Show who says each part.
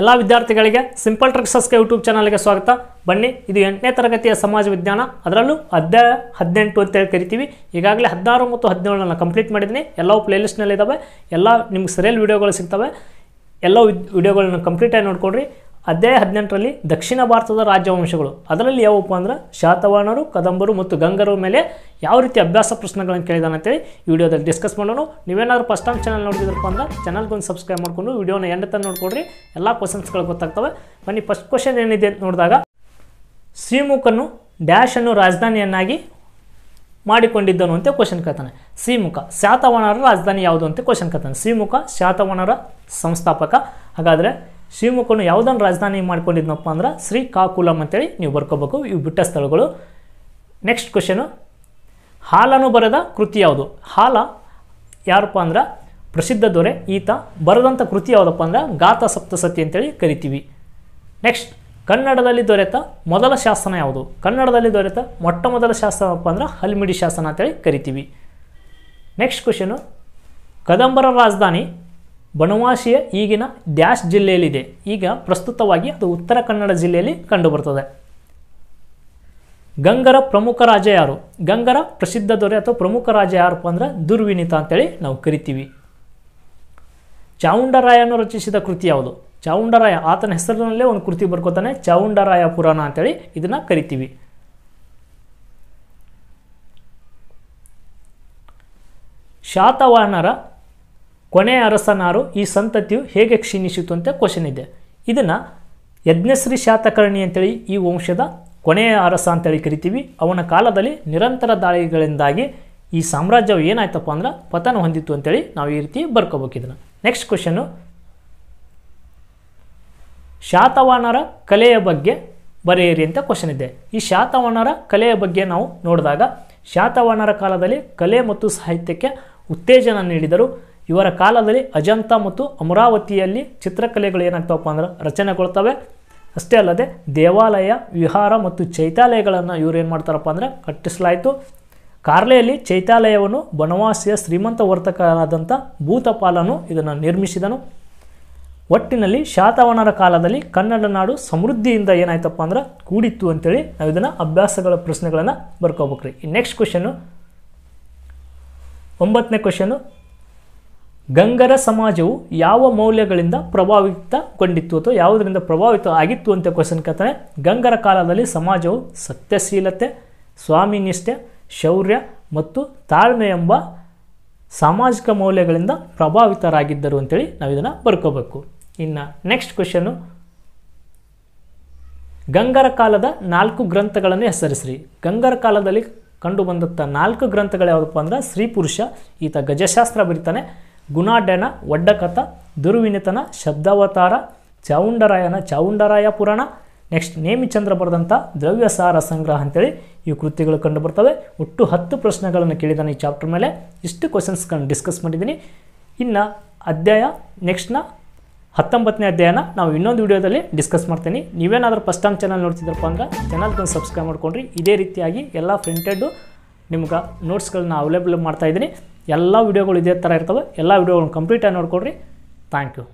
Speaker 1: ಎಲ್ಲ ವಿದ್ಯಾರ್ಥಿಗಳಿಗೆ simple ಸಸ್ಕ YouTube ಚಾನಲ್ಗೆ ಸ್ವಾಗತ ಬನ್ನಿ ಇದು ಎಂಟನೇ ತರಗತಿಯ ಸಮಾಜ ವಿಜ್ಞಾನ ಅದರಲ್ಲೂ ಅಧ್ಯಾಯ ಹದಿನೆಂಟು ಅಂತೇಳಿ ಕರಿತೀವಿ ಈಗಾಗಲೇ ಹದಿನಾರು ಮತ್ತು ಹದಿನೇಳನ್ನ ಕಂಪ್ಲೀಟ್ ಮಾಡಿದ್ದೀನಿ ಎಲ್ಲವೂ ಪ್ಲೇಲಿಸ್ಟ್ನಲ್ಲಿದ್ದಾವೆ ಎಲ್ಲ ನಿಮ್ಗೆ ಸರಿಯಲ್ಲಿ ವೀಡಿಯೋಗಳು ಸಿಗ್ತವೆ ಎಲ್ಲ ವಿಡಿಯೋಗಳನ್ನ ಕಂಪ್ಲೀಟಾಗಿ ನೋಡ್ಕೊಡ್ರಿ ಅದೇ ಹದಿನೆಂಟರಲ್ಲಿ ದಕ್ಷಿಣ ಭಾರತದ ರಾಜ್ಯವಂಶಗಳು ಅದರಲ್ಲಿ ಯಾವಪ್ಪ ಅಂದ್ರೆ ಶಾತವಾಹನರು ಕದಂಬರು ಮತ್ತು ಗಂಗರ ಮೇಲೆ ಯಾವ ರೀತಿ ಅಭ್ಯಾಸ ಪ್ರಶ್ನೆಗಳನ್ನು ಕೇಳಿದಾನೆ ಅಂತೇಳಿ ವಿಡಿಯೋದಲ್ಲಿ ಡಿಸ್ಕಸ್ ಮಾಡೋಣ ನೀವೇನಾದರೂ ಫಸ್ಟ್ ಟೈಮ್ ಚಾನಲ್ ನೋಡಿದ್ರಪ್ಪ ಅಂದ್ರೆ ಚಾನಲ್ಗೊಂದು ಸಬ್ಸ್ಕ್ರೈಬ್ ಮಾಡಿಕೊಂಡು ವಿಡಿಯೋನ ಎಂಡ್ ತನಕ ನೋಡ್ಕೊಡ್ರಿ ಎಲ್ಲ ಕ್ವಶನ್ಸ್ಗಳು ಗೊತ್ತಾಗ್ತವೆ ಬನ್ನಿ ಫಸ್ಟ್ ಕ್ವಶನ್ ಏನಿದೆ ಅಂತ ನೋಡಿದಾಗ ಡ್ಯಾಶ್ ಅನ್ನು ರಾಜಧಾನಿಯನ್ನಾಗಿ ಮಾಡಿಕೊಂಡಿದ್ದನು ಅಂತ ಕ್ವಶನ್ ಕೇಳ್ತಾನೆ ಶ್ರೀಮುಖ ಶಾತವಾಹನರ ರಾಜಧಾನಿ ಯಾವುದು ಅಂತ ಕ್ವಶನ್ ಕೇಳ್ತಾನೆ ಶ್ರೀಮುಖ ಶಾತವಾಹನರ ಸಂಸ್ಥಾಪಕ ಹಾಗಾದರೆ ಶಿವಮೊಗ್ಗನ ಯಾವುದನ್ನು ರಾಜಧಾನಿ ಮಾಡ್ಕೊಂಡಿದ್ನಪ್ಪ ಅಂದ್ರೆ ಶ್ರೀಕಾಕುಲಂ ಅಂತೇಳಿ ನೀವು ಬರ್ಕೋಬೇಕು ಇವು ಬಿಟ್ಟ ಸ್ಥಳಗಳು ನೆಕ್ಸ್ಟ್ ಕ್ವಶನು ಹಾಲನ್ನು ಬರೆದ ಕೃತಿ ಯಾವುದು ಹಾಲ ಯಾರಪ್ಪ ಅಂದ್ರೆ ಪ್ರಸಿದ್ಧ ದೊರೆ ಈತ ಬರೆದಂಥ ಕೃತಿ ಯಾವುದಪ್ಪ ಅಂದ್ರೆ ಗಾತ ಸಪ್ತಸತಿ ಅಂತೇಳಿ ಕರಿತೀವಿ ನೆಕ್ಸ್ಟ್ ಕನ್ನಡದಲ್ಲಿ ದೊರೆತ ಮೊದಲ ಶಾಸನ ಯಾವುದು ಕನ್ನಡದಲ್ಲಿ ದೊರೆತ ಮೊಟ್ಟ ಮೊದಲ ಶಾಸನಪ್ಪ ಅಂದ್ರೆ ಹಲ್ಮಿಡಿ ಶಾಸನ ಅಂತೇಳಿ ಕರಿತೀವಿ ನೆಕ್ಸ್ಟ್ ಕ್ವಶನು ಕದಂಬರ ರಾಜಧಾನಿ ಬನವಾಸಿಯ ಈಗಿನ ಡ್ಯಾಶ್ ಜಿಲ್ಲೆಯಲ್ಲಿದೆ ಈಗ ಪ್ರಸ್ತುತವಾಗಿ ಅದು ಉತ್ತರ ಕನ್ನಡ ಜಿಲ್ಲೆಯಲ್ಲಿ ಕಂಡುಬರುತ್ತದೆ ಗಂಗರ ಪ್ರಮುಖ ರಾಜ ಯಾರು ಗಂಗರ ಪ್ರಸಿದ್ಧ ದೊರೆ ಅಥವಾ ಪ್ರಮುಖ ರಾಜ ಯಾರಪ್ಪ ಅಂದರೆ ದುರ್ವಿನೀತ ಅಂತೇಳಿ ನಾವು ಕರಿತೀವಿ ಚಾವುಂಡರಾಯನ್ನು ರಚಿಸಿದ ಕೃತಿ ಯಾವುದು ಚಾವುಂಡರಾಯ ಆತನ ಹೆಸರಿನಲ್ಲೇ ಒಂದು ಕೃತಿ ಬರ್ಕೋತಾನೆ ಚಾವುಂಡರಾಯ ಪುರಾಣ ಅಂತೇಳಿ ಇದನ್ನು ಕರಿತೀವಿ ಶಾತವಾಹನರ ಕೊನೆಯ ಅರಸನಾರು ಈ ಸಂತತಿಯು ಹೇಗೆ ಕ್ಷೀಣಿಸಿತು ಅಂತ ಕ್ವಶನ್ ಇದೆ ಇದನ್ನು ಯಜ್ಞಶ್ರೀ ಶಾತಕರ್ಣಿ ಅಂತೇಳಿ ಈ ವಂಶದ ಕೊನೆಯ ಅರಸ ಅಂತೇಳಿ ಕರಿತೀವಿ ಅವನ ಕಾಲದಲ್ಲಿ ನಿರಂತರ ದಾಳಿಗಳಿಂದಾಗಿ ಈ ಸಾಮ್ರಾಜ್ಯವು ಏನಾಯ್ತಪ್ಪ ಅಂದ್ರೆ ಪತನ ಹೊಂದಿತ್ತು ಅಂತೇಳಿ ನಾವು ಈ ರೀತಿ ಬರ್ಕೋಬೇಕು ಇದನ್ನು ನೆಕ್ಸ್ಟ್ ಕ್ವಶನು ಶಾತವಾನರ ಕಲೆಯ ಬಗ್ಗೆ ಬರೆಯಿರಿ ಅಂತ ಕ್ವಶನ್ ಇದೆ ಈ ಶಾತವಾನರ ಕಲೆಯ ಬಗ್ಗೆ ನಾವು ನೋಡಿದಾಗ ಶಾತವಾನರ ಕಾಲದಲ್ಲಿ ಕಲೆ ಮತ್ತು ಸಾಹಿತ್ಯಕ್ಕೆ ಉತ್ತೇಜನ ನೀಡಿದರು ಇವರ ಕಾಲದಲ್ಲಿ ಅಜಂತ ಮತ್ತು ಅಮರಾವತಿಯಲ್ಲಿ ಚಿತ್ರಕಲೆಗಳು ಏನಾಗ್ತವಪ್ಪ ಅಂದ್ರೆ ರಚನೆಗೊಳ್ತವೆ ಅಷ್ಟೇ ಅಲ್ಲದೆ ದೇವಾಲಯ ವಿಹಾರ ಮತ್ತು ಚೈತ್ಯಾಲಯಗಳನ್ನು ಇವರು ಏನು ಮಾಡ್ತಾರಪ್ಪ ಅಂದರೆ ಕಟ್ಟಿಸಲಾಯಿತು ಕಾರ್ಲೆಯಲ್ಲಿ ಚೈತ್ಯಾಲಯವನ್ನು ಬನವಾಸಿಯ ಶ್ರೀಮಂತ ವರ್ತಕನಾದಂಥ ಭೂತಪಾಲನು ಇದನ್ನು ನಿರ್ಮಿಸಿದನು ಒಟ್ಟಿನಲ್ಲಿ ಶಾತವನರ ಕಾಲದಲ್ಲಿ ಕನ್ನಡ ನಾಡು ಸಮೃದ್ಧಿಯಿಂದ ಏನಾಯ್ತಪ್ಪ ಅಂದ್ರೆ ಕೂಡಿತ್ತು ಅಂತೇಳಿ ನಾವು ಇದನ್ನು ಅಭ್ಯಾಸಗಳ ಪ್ರಶ್ನೆಗಳನ್ನು ಬರ್ಕೋಬೇಕ್ರಿ ನೆಕ್ಸ್ಟ್ ಕ್ವಶನ್ನು ಒಂಬತ್ತನೇ ಕ್ವಶನ್ನು ಗಂಗರ ಸಮಾಜವು ಯಾವ ಮೌಲ್ಯಗಳಿಂದ ಪ್ರಭಾವಿತಗೊಂಡಿತ್ತು ಅಥವಾ ಯಾವುದರಿಂದ ಪ್ರಭಾವಿತ ಆಗಿತ್ತು ಅಂತ ಕ್ವಶನ್ ಕೇಳ್ತಾರೆ ಗಂಗರ ಕಾಲದಲ್ಲಿ ಸಮಾಜವು ಸತ್ಯಶೀಲತೆ ಸ್ವಾಮಿನಿಷ್ಠೆ ಶೌರ್ಯ ಮತ್ತು ತಾಳ್ಮೆ ಎಂಬ ಸಾಮಾಜಿಕ ಮೌಲ್ಯಗಳಿಂದ ಪ್ರಭಾವಿತರಾಗಿದ್ದರು ಅಂತೇಳಿ ನಾವು ಇದನ್ನು ಬರ್ಕೋಬೇಕು ಇನ್ನು ನೆಕ್ಸ್ಟ್ ಕ್ವೆಶನು ಗಂಗರ ಕಾಲದ ನಾಲ್ಕು ಗ್ರಂಥಗಳನ್ನು ಹೆಸರಿಸ್ರಿ ಗಂಗರ ಕಾಲದಲ್ಲಿ ಕಂಡುಬಂದಂಥ ನಾಲ್ಕು ಗ್ರಂಥಗಳು ಯಾವುದಪ್ಪ ಅಂದ್ರೆ ಸ್ತ್ರೀ ಪುರುಷ ಈತ ಗಜಶಾಸ್ತ್ರ ಬರೀತಾನೆ ಗುಣಾಢ್ಯನ ಒಡ್ಡಕಥ ದುರ್ವಿನಿತನ ಶಬ್ದಾವತಾರ ಚಾವುಂಡರಾಯನ ಚಾವುಂಡರಾಯ ಪುರಾಣ ನೆಕ್ಸ್ಟ್ ನೇಮಿಚಂದ್ರ ಬರೆದಂಥ ದ್ರವ್ಯಸಾರ ಸಂಗ್ರಹ ಅಂತೇಳಿ ಈ ಕೃತಿಗಳು ಕಂಡು ಬರ್ತವೆ ಒಟ್ಟು ಹತ್ತು ಪ್ರಶ್ನೆಗಳನ್ನು ಕೇಳಿದ್ದಾನೆ ಈ ಚಾಪ್ಟರ್ ಮೇಲೆ ಇಷ್ಟು ಕ್ವಶನ್ಸ್ಗಳನ್ನು ಡಿಸ್ಕಸ್ ಮಾಡಿದ್ದೀನಿ ಇನ್ನು ಅಧ್ಯಾಯ ನೆಕ್ಸ್ಟ್ನ ಹತ್ತೊಂಬತ್ತನೇ ಅಧ್ಯಾಯನ ನಾವು ಇನ್ನೊಂದು ವಿಡಿಯೋದಲ್ಲಿ ಡಿಸ್ಕಸ್ ಮಾಡ್ತೀನಿ ನೀವೇನಾದರೂ ಫಸ್ಟ್ ಟೈಮ್ ಚಾನಲ್ ನೋಡ್ತಿದ್ರಪ್ಪ ಅಂದ್ರೆ ಚಾನಲ್ಗೆ ಸಬ್ಸ್ಕ್ರೈಬ್ ಮಾಡ್ಕೊಂಡ್ರಿ ಇದೇ ರೀತಿಯಾಗಿ ಎಲ್ಲ ಪ್ರಿಂಟೆಡ್ಡು ನಿಮ್ಗೆ ನೋಟ್ಸ್ಗಳನ್ನ ಅವೈಲೇಬಲ್ ಮಾಡ್ತಾಯಿದ್ದೀನಿ ಎಲ್ಲ ವೀಡಿಯೋಗಳು ಇದೇ ಥರ ಇರ್ತವೆ ಎಲ್ಲ ವೀಡಿಯೋಗಳನ್ನ ಕಂಪ್ಲೀಟಾಗಿ ನೋಡ್ಕೊಳ್ರಿ ಥ್ಯಾಂಕ್ ಯು